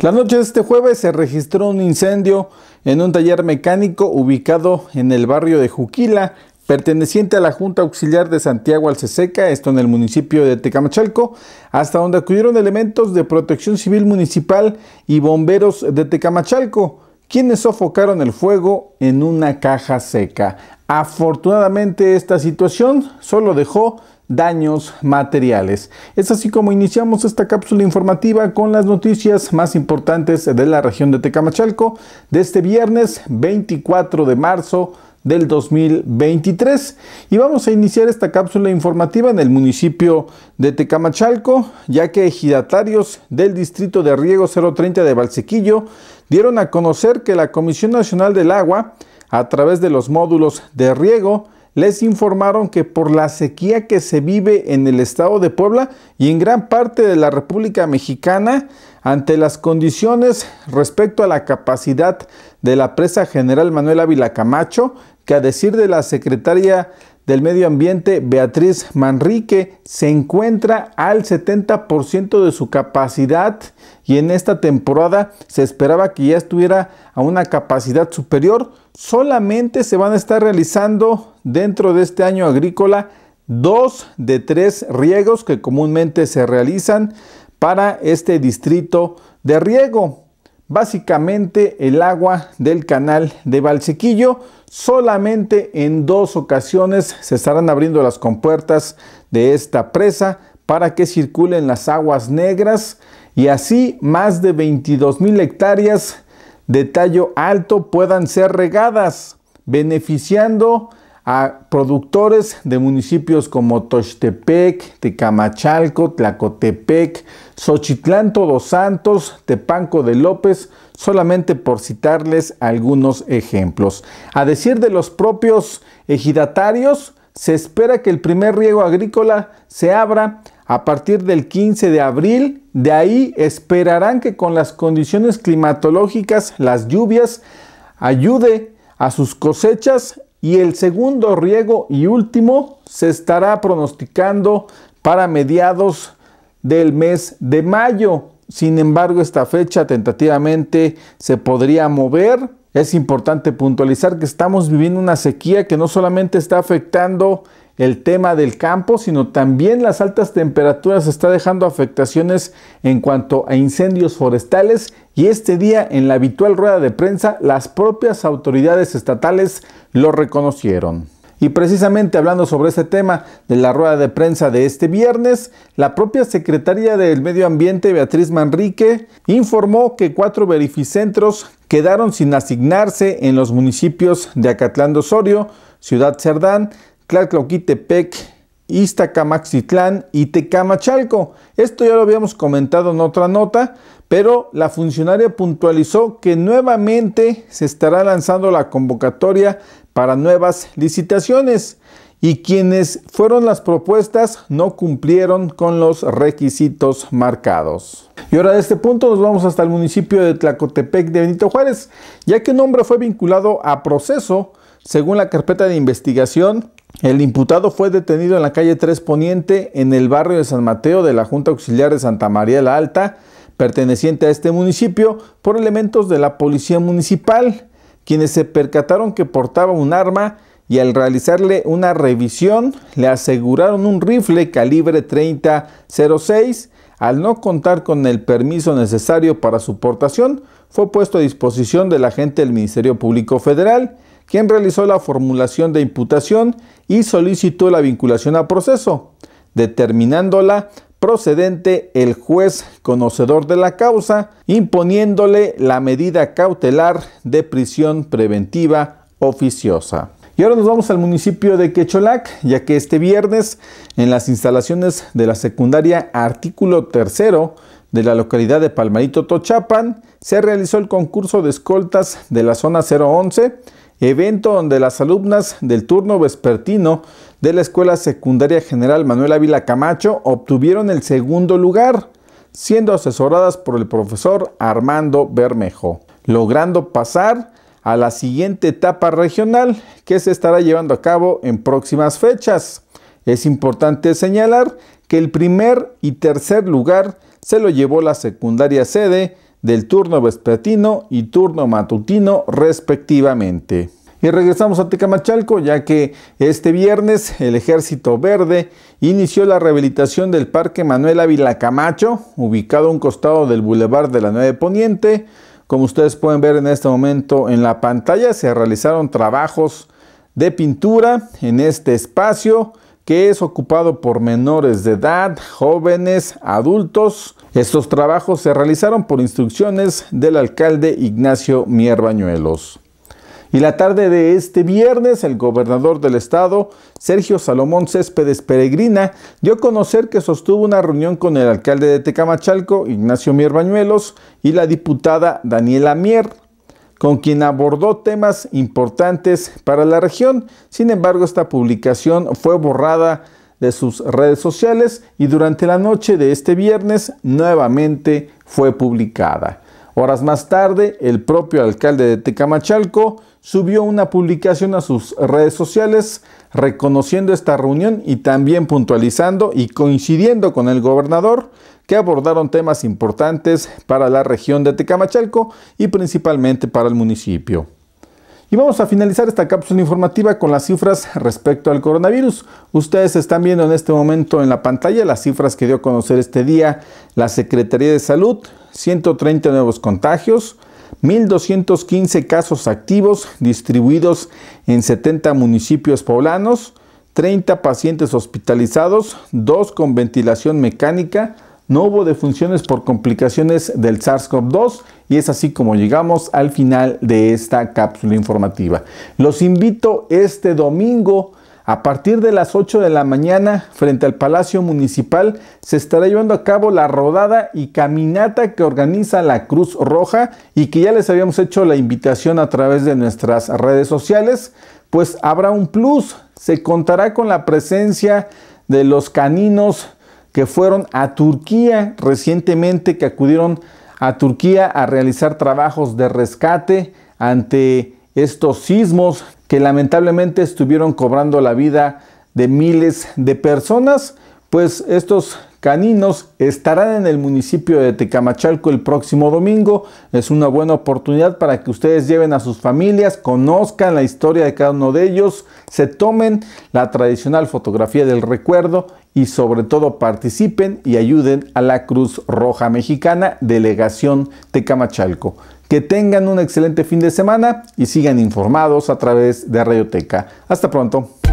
La noche de este jueves se registró un incendio en un taller mecánico ubicado en el barrio de Juquila, perteneciente a la Junta Auxiliar de Santiago Alceseca, esto en el municipio de Tecamachalco, hasta donde acudieron elementos de protección civil municipal y bomberos de Tecamachalco quienes sofocaron el fuego en una caja seca. Afortunadamente esta situación solo dejó daños materiales. Es así como iniciamos esta cápsula informativa con las noticias más importantes de la región de Tecamachalco de este viernes 24 de marzo del 2023. Y vamos a iniciar esta cápsula informativa en el municipio de Tecamachalco, ya que ejidatarios del distrito de Riego 030 de Valsequillo dieron a conocer que la Comisión Nacional del Agua, a través de los módulos de riego, les informaron que por la sequía que se vive en el estado de Puebla y en gran parte de la República Mexicana, ante las condiciones respecto a la capacidad de la presa General Manuel Ávila Camacho, que a decir de la secretaria del Medio Ambiente, Beatriz Manrique, se encuentra al 70% de su capacidad y en esta temporada se esperaba que ya estuviera a una capacidad superior. Solamente se van a estar realizando dentro de este año agrícola dos de tres riegos que comúnmente se realizan para este distrito de riego básicamente el agua del canal de Balsequillo. Solamente en dos ocasiones se estarán abriendo las compuertas de esta presa para que circulen las aguas negras y así más de 22 mil hectáreas de tallo alto puedan ser regadas, beneficiando a productores de municipios como Tochtepec, Tecamachalco, Tlacotepec, Xochitlán Todos Santos, Tepanco de López, solamente por citarles algunos ejemplos. A decir de los propios ejidatarios, se espera que el primer riego agrícola se abra a partir del 15 de abril. De ahí esperarán que con las condiciones climatológicas, las lluvias, ayude a sus cosechas y el segundo riego y último se estará pronosticando para mediados del mes de mayo. Sin embargo, esta fecha tentativamente se podría mover. Es importante puntualizar que estamos viviendo una sequía que no solamente está afectando el tema del campo, sino también las altas temperaturas está dejando afectaciones en cuanto a incendios forestales y este día en la habitual rueda de prensa las propias autoridades estatales lo reconocieron. Y precisamente hablando sobre este tema de la rueda de prensa de este viernes, la propia secretaria del Medio Ambiente, Beatriz Manrique, informó que cuatro verificentros quedaron sin asignarse en los municipios de Acatlán de Osorio, Ciudad Cerdán, Tlatlauquitepec, Iztacamaxitlán y Tecamachalco. Esto ya lo habíamos comentado en otra nota, pero la funcionaria puntualizó que nuevamente se estará lanzando la convocatoria para nuevas licitaciones y quienes fueron las propuestas no cumplieron con los requisitos marcados. Y ahora de este punto nos vamos hasta el municipio de Tlacotepec de Benito Juárez, ya que el nombre fue vinculado a proceso según la carpeta de investigación, el imputado fue detenido en la calle 3 Poniente, en el barrio de San Mateo de la Junta Auxiliar de Santa María de la Alta, perteneciente a este municipio, por elementos de la Policía Municipal, quienes se percataron que portaba un arma y al realizarle una revisión le aseguraron un rifle calibre 3006. Al no contar con el permiso necesario para su portación, fue puesto a disposición del agente del Ministerio Público Federal, quien realizó la formulación de imputación y solicitó la vinculación a proceso, determinándola procedente el juez conocedor de la causa, imponiéndole la medida cautelar de prisión preventiva oficiosa. Y ahora nos vamos al municipio de Quecholac, ya que este viernes, en las instalaciones de la secundaria artículo tercero de la localidad de Palmarito Tochapan, se realizó el concurso de escoltas de la zona 011 evento donde las alumnas del turno vespertino de la Escuela Secundaria General Manuel Ávila Camacho obtuvieron el segundo lugar, siendo asesoradas por el profesor Armando Bermejo, logrando pasar a la siguiente etapa regional que se estará llevando a cabo en próximas fechas. Es importante señalar que el primer y tercer lugar se lo llevó la secundaria sede del turno vespertino y turno matutino respectivamente. Y regresamos a Tecamachalco, ya que este viernes el Ejército Verde inició la rehabilitación del Parque Manuel Ávila Camacho, ubicado a un costado del Boulevard de la Nueva Poniente. Como ustedes pueden ver en este momento en la pantalla, se realizaron trabajos de pintura en este espacio que es ocupado por menores de edad, jóvenes, adultos. Estos trabajos se realizaron por instrucciones del alcalde Ignacio Mier Bañuelos. Y la tarde de este viernes, el gobernador del estado, Sergio Salomón Céspedes Peregrina, dio a conocer que sostuvo una reunión con el alcalde de Tecamachalco, Ignacio Mier Bañuelos, y la diputada Daniela Mier, con quien abordó temas importantes para la región. Sin embargo, esta publicación fue borrada de sus redes sociales y durante la noche de este viernes nuevamente fue publicada. Horas más tarde, el propio alcalde de Tecamachalco subió una publicación a sus redes sociales reconociendo esta reunión y también puntualizando y coincidiendo con el gobernador que abordaron temas importantes para la región de Tecamachalco y principalmente para el municipio. Y vamos a finalizar esta cápsula informativa con las cifras respecto al coronavirus. Ustedes están viendo en este momento en la pantalla las cifras que dio a conocer este día la Secretaría de Salud, 130 nuevos contagios, 1.215 casos activos distribuidos en 70 municipios poblanos, 30 pacientes hospitalizados, 2 con ventilación mecánica, no hubo defunciones por complicaciones del SARS-CoV-2 y es así como llegamos al final de esta cápsula informativa. Los invito este domingo a partir de las 8 de la mañana, frente al Palacio Municipal, se estará llevando a cabo la rodada y caminata que organiza la Cruz Roja y que ya les habíamos hecho la invitación a través de nuestras redes sociales, pues habrá un plus, se contará con la presencia de los caninos que fueron a Turquía recientemente, que acudieron a Turquía a realizar trabajos de rescate ante estos sismos que lamentablemente estuvieron cobrando la vida de miles de personas, pues estos caninos estarán en el municipio de Tecamachalco el próximo domingo. Es una buena oportunidad para que ustedes lleven a sus familias, conozcan la historia de cada uno de ellos, se tomen la tradicional fotografía del recuerdo y sobre todo participen y ayuden a la Cruz Roja Mexicana, delegación Tecamachalco. Que tengan un excelente fin de semana y sigan informados a través de Radioteca. Hasta pronto.